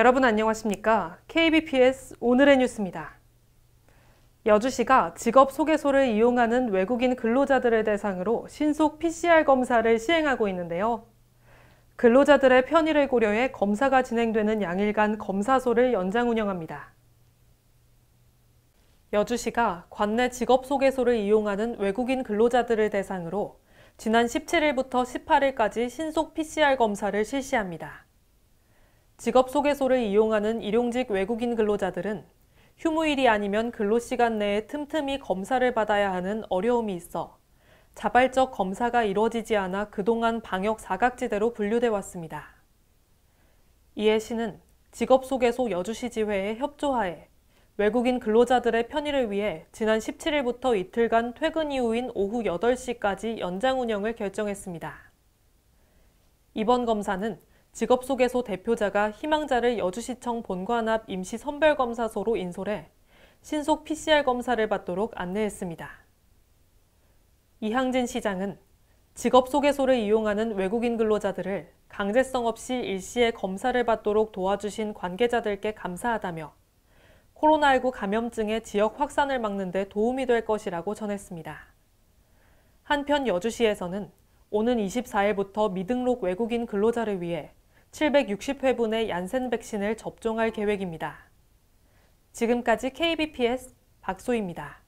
여러분 안녕하십니까? KBPS 오늘의 뉴스입니다. 여주시가 직업소개소를 이용하는 외국인 근로자들을 대상으로 신속 PCR 검사를 시행하고 있는데요. 근로자들의 편의를 고려해 검사가 진행되는 양일간 검사소를 연장 운영합니다. 여주시가 관내 직업소개소를 이용하는 외국인 근로자들을 대상으로 지난 17일부터 18일까지 신속 PCR 검사를 실시합니다. 직업소개소를 이용하는 일용직 외국인 근로자들은 휴무일이 아니면 근로시간 내에 틈틈이 검사를 받아야 하는 어려움이 있어 자발적 검사가 이뤄지지 않아 그동안 방역 사각지대로 분류돼 왔습니다. 이에 시는 직업소개소 여주시지회의 협조하에 외국인 근로자들의 편의를 위해 지난 17일부터 이틀간 퇴근 이후인 오후 8시까지 연장 운영을 결정했습니다. 이번 검사는 직업소개소 대표자가 희망자를 여주시청 본관 앞 임시 선별검사소로 인솔해 신속 PCR 검사를 받도록 안내했습니다. 이항진 시장은 직업소개소를 이용하는 외국인 근로자들을 강제성 없이 일시에 검사를 받도록 도와주신 관계자들께 감사하다며 코로나19 감염증의 지역 확산을 막는 데 도움이 될 것이라고 전했습니다. 한편 여주시에서는 오는 24일부터 미등록 외국인 근로자를 위해 760회분의 얀센 백신을 접종할 계획입니다. 지금까지 KBPS 박소입니다.